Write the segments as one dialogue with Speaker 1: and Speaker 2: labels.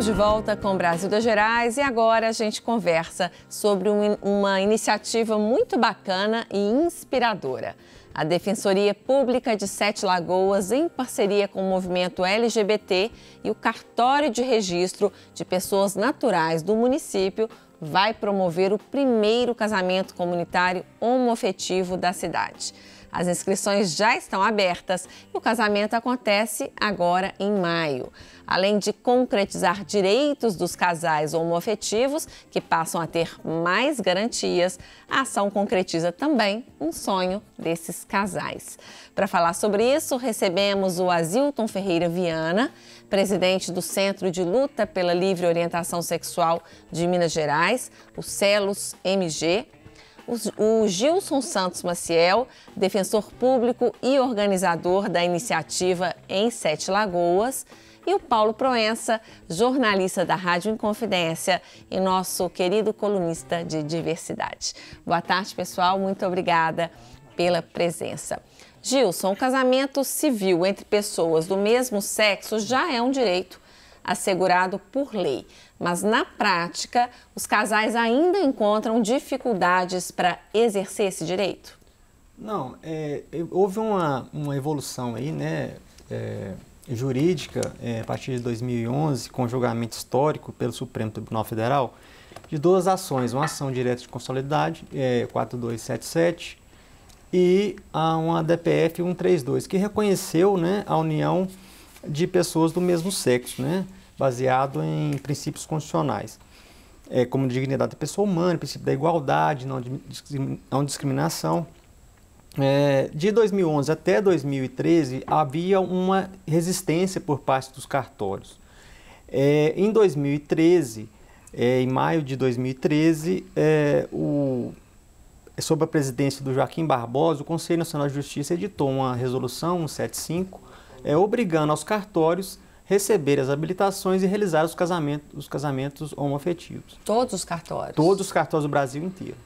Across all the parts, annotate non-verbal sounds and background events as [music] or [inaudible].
Speaker 1: Estamos de volta com Brasil das Gerais e agora a gente conversa sobre um, uma iniciativa muito bacana e inspiradora. A Defensoria Pública de Sete Lagoas, em parceria com o movimento LGBT e o Cartório de Registro de Pessoas Naturais do município, vai promover o primeiro casamento comunitário homofetivo da cidade. As inscrições já estão abertas e o casamento acontece agora em maio além de concretizar direitos dos casais homoafetivos, que passam a ter mais garantias, a ação concretiza também um sonho desses casais. Para falar sobre isso, recebemos o Azilton Ferreira Viana, presidente do Centro de Luta pela Livre Orientação Sexual de Minas Gerais, o CELOS MG, o Gilson Santos Maciel, defensor público e organizador da iniciativa Em Sete Lagoas, e o Paulo Proença, jornalista da Rádio Inconfidência e nosso querido colunista de diversidade. Boa tarde, pessoal. Muito obrigada pela presença. Gilson, o casamento civil entre pessoas do mesmo sexo já é um direito assegurado por lei, mas na prática, os casais ainda encontram dificuldades para exercer esse direito?
Speaker 2: Não, é, houve uma, uma evolução aí, né? É jurídica, é, a partir de 2011, com julgamento histórico pelo Supremo Tribunal Federal, de duas ações, uma ação direta de consolidade, é, 4277, e a uma DPF 132, que reconheceu né, a união de pessoas do mesmo sexo, né, baseado em princípios constitucionais, é, como dignidade da pessoa humana, princípio da igualdade, não, não discriminação. É, de 2011 até 2013 havia uma resistência por parte dos cartórios. É, em 2013, é, em maio de 2013, é, o, é, sob a presidência do Joaquim Barbosa, o Conselho Nacional de Justiça editou uma resolução 175 é, obrigando aos cartórios receber as habilitações e realizar os casamentos, os casamentos homoafetivos. Todos os cartórios? Todos os cartórios do Brasil inteiro.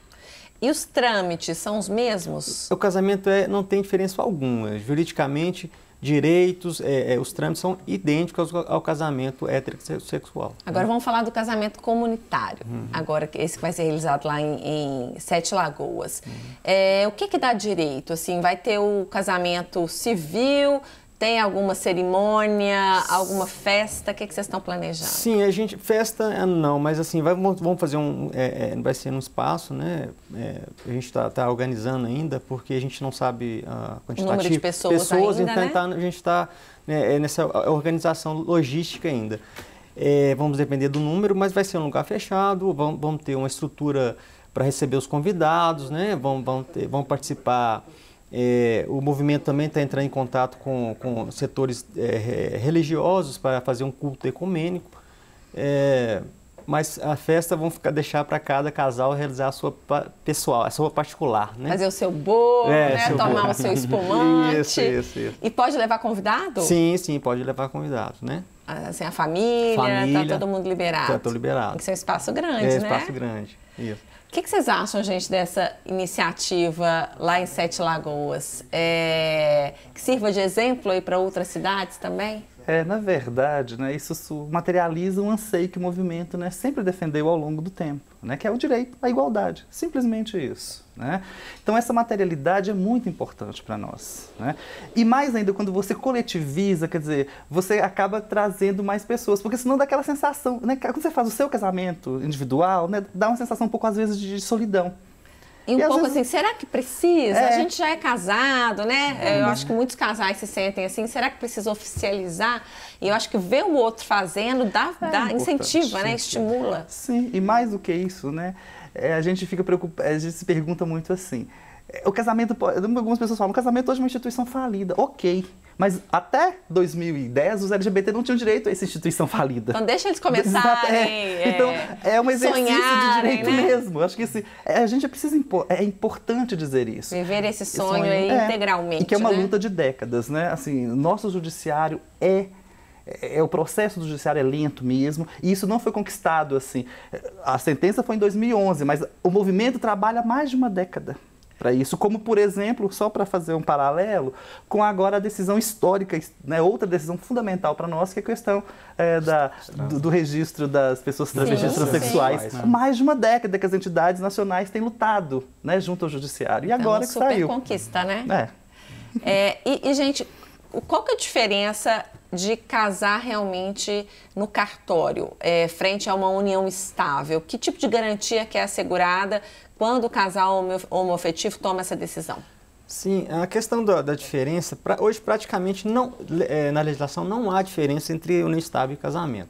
Speaker 2: E os trâmites são os mesmos? O casamento é, não tem diferença alguma. Juridicamente, direitos, é, é, os trâmites são idênticos ao, ao, casamento heterossexual. Agora né?
Speaker 1: vamos falar do casamento comunitário, uhum. agora esse que vai ser realizado lá em, em Sete Lagoas. Uhum. É, o que, que dá direito? Assim, vai ter o casamento civil, tem alguma cerimônia, alguma festa? O que, que vocês estão planejando?
Speaker 2: Sim, a gente festa eh, não, mas assim vai, vamos fazer um, é, é, vai ser um espaço, né? a gente está tá organizando ainda porque a gente não sabe a quantidade o número de pessoas, pessoas ainda, então, né? tá, a gente está né, nessa organização logística ainda. vamos depender do número, mas vai ser um lugar fechado. Vamos, vamos ter uma estrutura para receber os convidados, né? Vamos, vamos, ter, vamos participar. É, o movimento também está entrando em contato com, com setores é, religiosos para fazer um culto ecumênico. É, mas a festa vão ficar, deixar para cada casal realizar a sua pessoal, a sua particular, né? Fazer
Speaker 1: o seu bolo, é, né? seu Tomar bolo. o seu espumante. [laughs] isso, isso, isso. E pode levar convidado? Sim,
Speaker 2: sim, pode levar convidado, né?
Speaker 1: assim, a família, tá família tá todo mundo liberado. Tá todo liberado. Tem que ser um espaço grande, é, né? É, espaço
Speaker 2: grande, isso.
Speaker 1: O que, que, vocês acham, gente, dessa iniciativa lá em Sete Lagoas? É... que sirva de exemplo aí para outras cidades também?
Speaker 2: É,
Speaker 3: na verdade, né, isso materializa um anseio que o movimento né, sempre defendeu ao longo do tempo, né, que é o direito à igualdade, simplesmente isso. Né? Então essa materialidade é muito importante para nós. Né? E mais ainda, quando você coletiviza, quer dizer, você acaba trazendo mais pessoas, porque senão dá aquela sensação, né, quando você faz o seu casamento individual, né, dá uma sensação um pouco às vezes de solidão. E um e pouco vezes... assim, será que precisa? É. A gente
Speaker 1: já é casado, né? É. Eu acho que muitos casais se sentem assim, será que precisa oficializar? E eu acho que ver o outro fazendo dá, é, dá incentiva, né? Estimula.
Speaker 3: Sim, e mais do que isso, né? É, a gente fica preocupada, a gente se pergunta muito assim. É, o casamento, algumas pessoas falam, o casamento hoje é uma instituição falida. Ok, mas até 2010, os LGBT não tinham direito a essa instituição falida. Então
Speaker 1: deixa eles [laughs] começarem. É. é. Então é um exercício sonharem, de direito né? mesmo.
Speaker 3: Acho que esse, é, a gente precisa impor, é importante dizer isso.
Speaker 1: Viver esse sonho, é, integralmente. E que é uma né? luta
Speaker 3: de décadas, né? Assim, nosso judiciário é, é é, o processo do judiciário é lento mesmo, e isso não foi conquistado assim. A sentença foi em 2011, mas o movimento trabalha mais de uma década para isso. Como, por exemplo, só para fazer um paralelo, com agora a decisão histórica, né, outra decisão fundamental para nós, que é a questão é, da, do, do, registro das pessoas transgênero sim, transexuais. Sim. Mais, né? Mais de uma década que as entidades nacionais têm lutado né, junto ao judiciário. E é agora que super saiu.
Speaker 1: conquista, né? É. é e, e, gente, qual que é a diferença de casar realmente no cartório, é, frente a uma união estável? Que tipo de garantia que é assegurada quando o casal homoafetivo toma essa decisão?
Speaker 2: Sim, a questão da, da diferença, pra, hoje praticamente não, é, na legislação não há diferença entre união estável e casamento.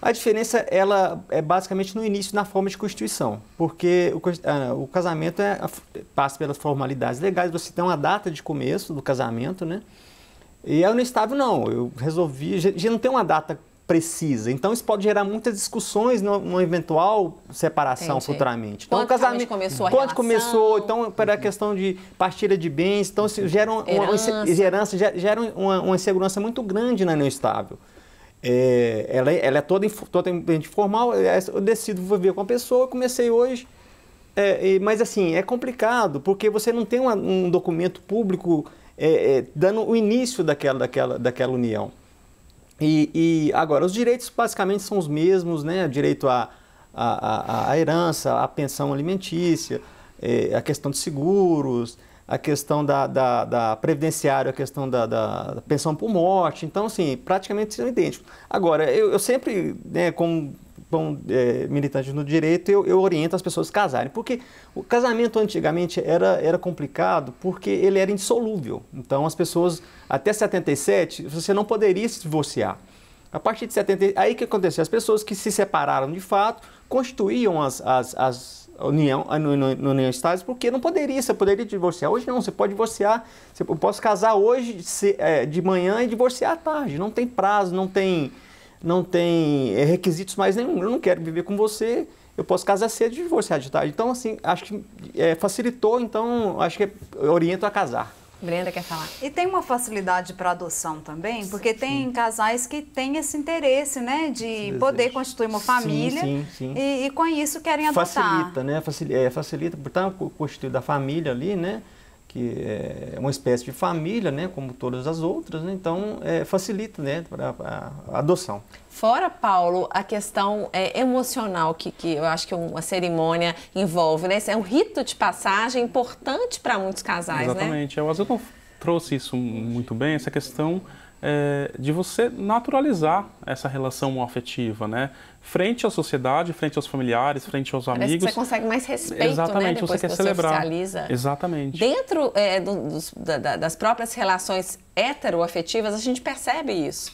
Speaker 2: A diferença ela é basicamente no início na forma de constituição, porque o, ah, o casamento é, passa pelas formalidades legais, você tem uma data de começo do casamento, né? E a união estável não, eu resolvi, já não tem uma data precisa. Então isso pode gerar muitas discussões numa eventual separação Entendi. futuramente. Então quando o casamento começou, quando começou, então para a questão de partilha de bens, então isso gera uma herança, uma, gera uma, uma insegurança muito grande na união estável. É, ela, é, ela, é toda, totalmente formal, eu decido viver com a pessoa, comecei hoje, é, mas assim, é complicado, porque você não tem uma, um documento público é, é dando o início daquela, daquela, daquela união. E, e, agora, os direitos basicamente são os mesmos, né? Direito à, à, à herança, à pensão alimentícia, é, a questão de seguros, a questão da, da, da previdenciária, a questão da, da, pensão por morte. Então, assim, praticamente são idênticos. Agora, eu, eu sempre, né, como bom, é, no direito, eu, eu oriento as pessoas a casarem. Porque o casamento antigamente era, era complicado porque ele era insolúvel. Então as pessoas, até 77, você não poderia se divorciar. A partir de 70, aí que aconteceu? As pessoas que se separaram de fato constituíam as, as, as união, a união estáveis porque não poderia, você poderia divorciar. Hoje não, você pode divorciar, você, eu posso casar hoje é, de manhã e divorciar à tarde. Não tem prazo, não tem não tem é, requisitos mais nenhum. Eu não quero viver com você, eu posso casar cedo e divorciar de tarde. Então, assim, acho que é, facilitou, então acho que é, oriento a casar.
Speaker 3: Brenda quer falar. E tem uma facilidade para adoção também, porque tem
Speaker 4: casais que têm esse interesse, né, de poder constituir uma família sim, sim, e, e, com isso querem adotar. Facilita,
Speaker 2: né? Facilita, é, facilita, estar constituir a família ali, né? que é uma espécie de família, né, como todas as outras, né? então é, facilita né, a, a, adoção.
Speaker 1: Fora, Paulo, a questão é, emocional que, que eu acho que uma cerimônia envolve, né? Esse é um rito de passagem importante para muitos casais, Exatamente. né?
Speaker 5: Exatamente. É, o Azuton trouxe isso muito bem, essa questão é, de você naturalizar essa relação afetiva, né? frente à sociedade, frente aos familiares, frente aos amigos. amigos. você consegue
Speaker 1: mais respeito, né, Exatamente, né? você quer que você celebrar. Oficializa.
Speaker 5: Exatamente.
Speaker 1: Dentro é, do, dos, da, das próprias relações heteroafetivas, a gente percebe isso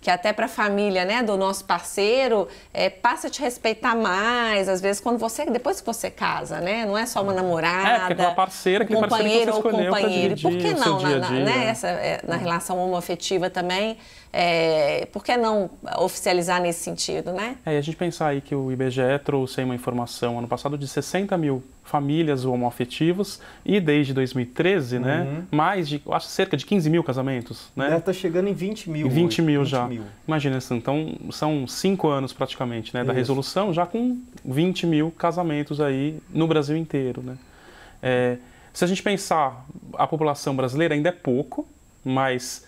Speaker 1: que até para a família né, do nosso parceiro é, passa a te respeitar mais, às vezes quando você, depois que você casa, né? Não é só uma é, namorada, é, aquela
Speaker 5: parceira, um companheiro parceiro que você ou companheiro. Por que não dia -dia, na, na, né, é. essa,
Speaker 1: na uhum. relação homoafetiva também? É, por que não oficializar nesse sentido, né?
Speaker 5: É, a gente pensar aí que o IBGE trouxe uma informação ano passado de 60 mil famílias homoafetivas e desde 2013, né, uhum. né, mais de, acho cerca de 15 mil casamentos, né?
Speaker 2: Está chegando em 20 mil. Em 20 hoje, mil 20 já. Mil.
Speaker 5: Imagina isso, assim, então são cinco anos praticamente, né, da resolução, já com 20 mil casamentos aí no Brasil inteiro, né? É, se a gente pensar, a população brasileira ainda é pouco, mas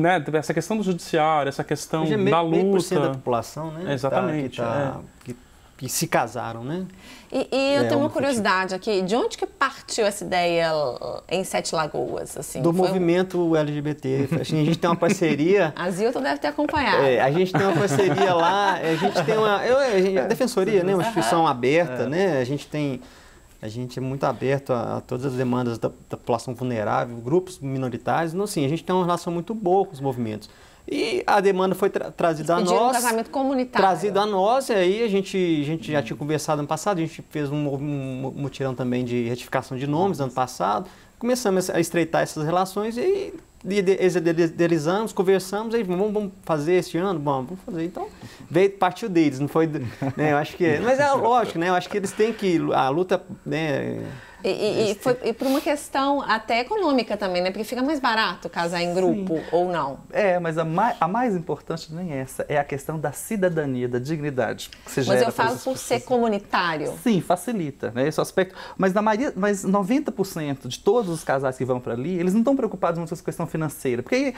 Speaker 5: né, essa questão do judiciário, essa questão é da luta. da população, né? Tá, Exatamente. Tá, que, tá, é. que, que, se casaram, né?
Speaker 1: E, e eu é, tenho uma curiosidade aqui, de onde que partiu essa ideia em Sete Lagoas? Assim, do Foi
Speaker 2: movimento um... Assim, LGBT. A gente tem uma parceria.
Speaker 1: a [laughs] Zilton deve ter acompanhado. É,
Speaker 2: a gente tem uma parceria lá, a gente tem uma. Eu, a, gente, a é, defensoria, né? Uma instituição aberta, é. né? A gente tem a gente é muito aberto a, a todas as demandas da, da, população vulnerável, grupos minoritários. Não, assim, a gente tem uma relação muito boa com os movimentos. E a demanda foi tra trazida a nós. Um casamento
Speaker 1: comunitário. Trazida
Speaker 2: a nós, e aí a gente, a gente já tinha conversado ano passado, a gente fez um, um mutirão também de retificação de nomes ano passado. Começamos a estreitar essas relações e idealizamos, conversamos, aí vamos, vamos fazer este ano? Vamos, vamos fazer. Então, veio, partiu deles, não foi. Né, eu acho que. Mas é lógico, né? Eu acho que eles têm que. A luta. Né,
Speaker 1: e, e, foi, e por uma questão até econômica também, né? Porque fica mais barato casar em grupo
Speaker 2: Sim. ou não. É, mas
Speaker 3: a mais, a mais importante nem essa, é a questão da cidadania, da dignidade. Que se mas eu falo por
Speaker 1: ser comunitário.
Speaker 3: Sim, facilita, né? Esse aspecto. Mas na maioria, mas 90% de todos os casais que vão para ali, eles não estão preocupados muito com essa questão financeira. Porque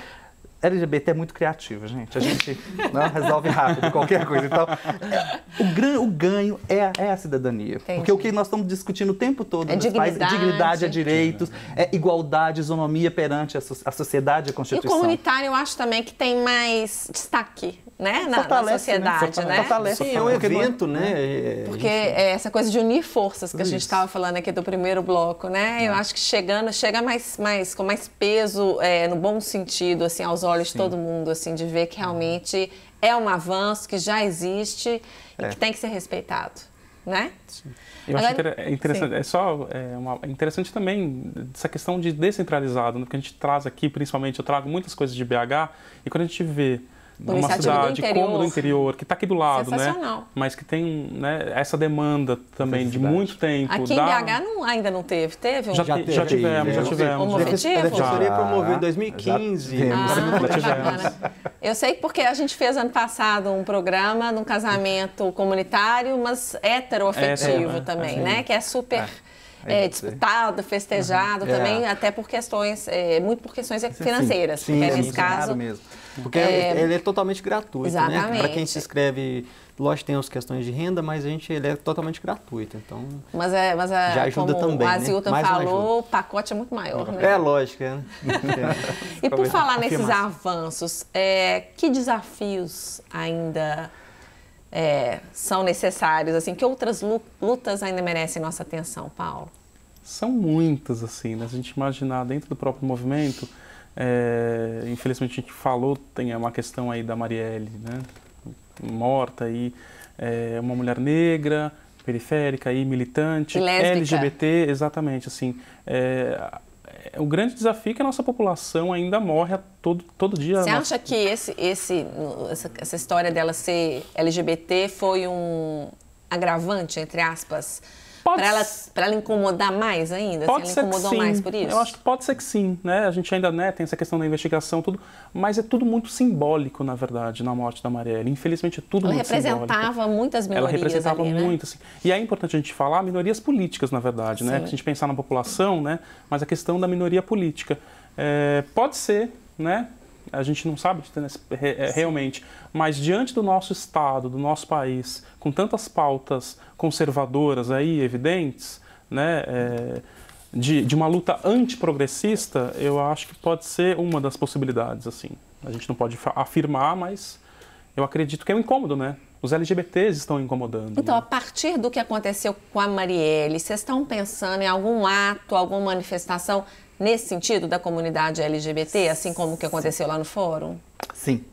Speaker 3: LGBT é muito criativo, gente. A gente [laughs] não, né, resolve rápido qualquer coisa. Então, é, o, gran, o ganho é, é a cidadania. Entendi. Porque o que nós estamos discutindo o tempo todo é dignidade. Pais, é dignidade, é direitos, é igualdade, isonomia perante a, so, a sociedade e a Constituição. E
Speaker 1: comunitário eu acho também que tem mais destaque né, na, na né? sociedade, né? né? Fortalece, Sim,
Speaker 2: é um evento, né? É. É, é, porque
Speaker 1: é essa coisa de unir forças que a gente estava falando aqui do primeiro bloco, né? Eu acho que chegando, chega mais, mais com mais peso, é, no bom sentido, assim, aos olhos Sim. de todo mundo, assim, de ver que realmente é um avanço que já existe e é. que tem que ser respeitado, né? Sim. Eu Agora, acho inter interessante, sim. é
Speaker 5: só é uma, interessante também essa questão de descentralizado, né? porque a gente traz aqui, principalmente, eu trago muitas coisas de BH e quando a gente vê uma cidade do como do interior, que está aqui do lado, né? Mas que tem né, essa demanda também de muito tempo. Aqui em BH
Speaker 1: não, ainda não teve, teve? Um... Já, já, teve, já tivemos,
Speaker 5: já tivemos. Um objetivo. A defensoria promoveu em 2015. Já,
Speaker 1: ah, Eu sei porque a gente fez ano passado um programa num casamento comunitário, mas heteroafetivo é, é, também, é, né? Que é super é é, disputado, é, tipo, tipo, festejado uhum. também, é. até por questões, é, muito por questões financeiras. Sim, porque sim, é nesse caso.
Speaker 2: mesmo. Porque ele é totalmente gratuito, né? exatamente. né? Para quem se inscreve lógico tem as questões de renda, mas a gente ele é totalmente gratuito, então.
Speaker 1: Mas é, mas é, já ajuda como também. O né? Azilton né? falou, o pacote é muito maior, né? É
Speaker 2: lógico, é. e por falar nesses
Speaker 1: avanços, é, que desafios ainda é, são necessários, assim, que outras lutas ainda merecem nossa atenção, Paulo?
Speaker 5: são muitas, assim, né? Se a gente imaginar dentro do próprio movimento, é, infelizmente a gente falou, tem uma questão aí da Marielle, né? Morta aí, é, uma mulher negra, periférica aí, militante, Lésbica. LGBT, exatamente, assim. É, o grande desafio é que a nossa população ainda morre a todo, todo dia. Você né? acha
Speaker 1: que esse, esse, essa história dela ser LGBT foi um agravante, entre aspas, Pode para ela, ela incomodar mais ainda? Assim, pode se ela incomodou mais por isso? Eu acho que
Speaker 5: pode ser que sim, né? A gente ainda né, tem essa questão da investigação, tudo, mas é tudo muito simbólico, na verdade, na morte da Marielle. Infelizmente é tudo ela muito simbólico. Ela representava
Speaker 1: muitas minorias. Ela representava ali, né? muito,
Speaker 5: assim. E é importante a gente falar minorias políticas, na verdade, né? A gente pensar na população, né? Mas a questão da minoria política. É, pode ser, né? a gente não sabe é, realmente, mas diante do nosso Estado, do nosso país, com tantas pautas conservadoras aí evidentes, né, é, de, de uma luta antiprogressista, eu acho que pode ser uma das possibilidades, assim. A gente não pode afirmar, mas eu acredito que é um incômodo, né? Os LGBTs estão incomodando. Então,
Speaker 1: né? a partir do que aconteceu com a Marielle, vocês estão pensando em algum ato, alguma manifestação nesse sentido da comunidade LGBT, assim como o que aconteceu lá no fórum?
Speaker 3: Sim.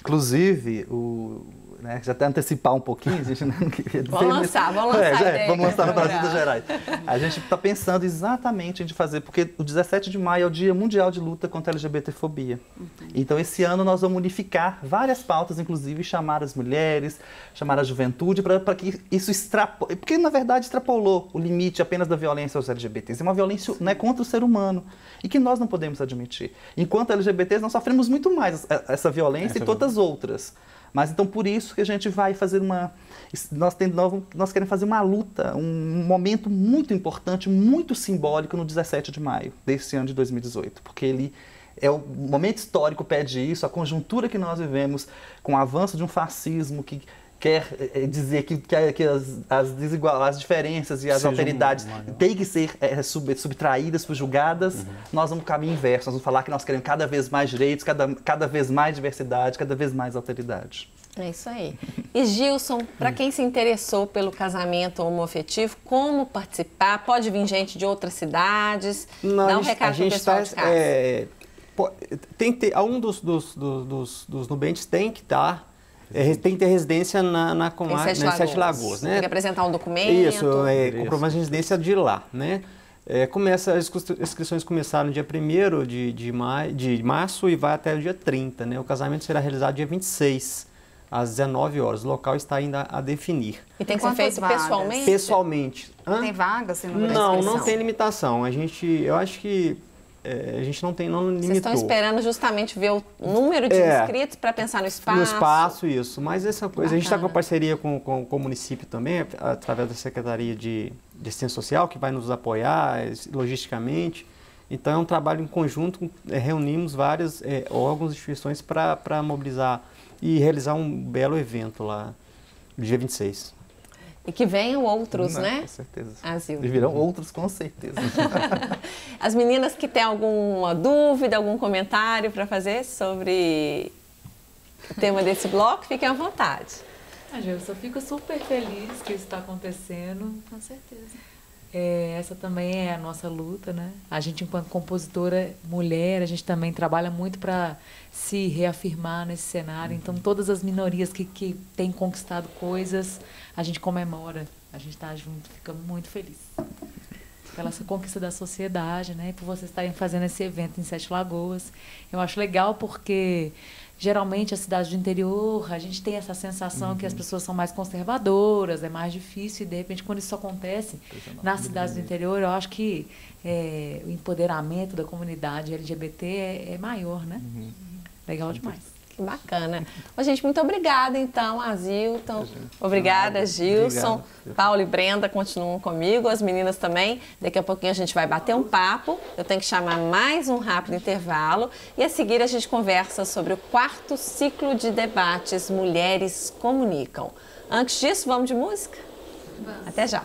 Speaker 3: Inclusive, o, né? Já até antecipar um pouquinho, a gente não [laughs] queria dizer. Vamos né? lançar, mas... vamos é, lançar. É, é, vamos lançar no Brasil das Gerais. A gente está pensando exatamente em fazer, porque o 17 de maio é o Dia Mundial de Luta contra a LGBTfobia. Uhum. Então, esse ano nós vamos unificar várias pautas, inclusive chamar as mulheres, chamar a juventude, para que isso extrapole. Porque, na verdade, extrapolou o limite apenas da violência aos LGBTs. É uma violência né, contra o ser humano e que nós não podemos admitir. Enquanto LGBTs, nós sofremos muito mais essa violência essa e todas as outras. Mas então por isso que a gente vai fazer uma. Nós, tem, nós, queremos fazer uma luta, um momento muito importante, muito simbólico no 17 de maio desse ano de 2018, porque ele é o momento histórico pede isso, a conjuntura que nós vivemos com o avanço de um fascismo que quer eh, eh, dizer que, que, as, as desigual, as diferenças e as Sejam alteridades têm que ser é, sub, subtraídas, julgadas, uhum. nós vamos caminho inverso. Nós vamos falar que nós queremos cada vez mais direitos, cada, cada vez mais diversidade, cada vez mais alteridade.
Speaker 1: É isso aí. E Gilson, para quem se interessou pelo casamento homoafetivo, como participar? Pode vir gente de outras cidades? Não, Dá um recado pessoal de casa.
Speaker 2: É, tem que ter, um dos, dos, dos, dos, dos nubentes tem que estar... Tá é, tem que ter residência na, na comarca, Sete, né, Sete Lagoas. né? Tem que apresentar
Speaker 1: um documento. Isso, é, Isso.
Speaker 2: de residência de lá, né? É, começa, as inscrições começaram no dia 1 de, de, maio, de março e vai até o dia 30. Né? O casamento será realizado dia 26, às 19 horas. O local está ainda a definir. E tem que Quantas ser feito
Speaker 1: vagas? pessoalmente?
Speaker 2: Pessoalmente.
Speaker 3: Hã? Tem vaga? não, não, não tem
Speaker 2: limitação. A gente, eu acho que é, a gente não tem, não limitou. Vocês estão esperando
Speaker 1: justamente ver o número de é, inscritos para pensar no espaço? No espaço,
Speaker 2: isso. Mas essa coisa, Bacana. a gente está com parceria com, com, com, o município também, através da Secretaria de, de Assistência Social, que vai nos apoiar eh, logisticamente. Então é um trabalho em conjunto, é, reunimos vários é, eh, órgãos, instituições para mobilizar e realizar um belo evento lá, dia 26.
Speaker 1: E que venham outros, Não, né? Com certeza. Azil. Ah, e virão
Speaker 2: outros, com certeza.
Speaker 1: [laughs] As meninas que têm alguma dúvida, algum comentário para fazer sobre o tema desse bloco, fiquem à vontade.
Speaker 4: Ah, eu só fico super feliz que isso está acontecendo. Com certeza. É, essa também é a nossa luta, né? A gente, enquanto compositora mulher, a gente também trabalha muito para se reafirmar nesse cenário. Uhum. Então, todas as minorias que, que têm conquistado coisas, a gente comemora, a gente está junto, fica muito feliz pela sua conquista da sociedade, né? E por vocês estarem fazendo esse evento em Sete Lagoas. Eu acho legal porque geralmente
Speaker 1: as cidades do interior, a gente tem essa sensação uhum. que as uhum. pessoas são mais conservadoras, é mais difícil, e de repente, quando isso acontece nas cidades do interior, eu acho que é, o empoderamento da comunidade LGBT é, é maior, né? Uhum. Legal demais. Que bacana. Ô, gente, muito obrigada, então, Azilton. Obrigada, Gilson. Obrigado. Paulo e Brenda continuam comigo, as meninas também. Daqui a pouquinho a gente vai bater um papo. Eu tenho que chamar mais um rápido intervalo. E a seguir a gente conversa sobre o quarto ciclo de debates Mulheres Comunicam. Antes disso, vamos de música? Vamos. Até já.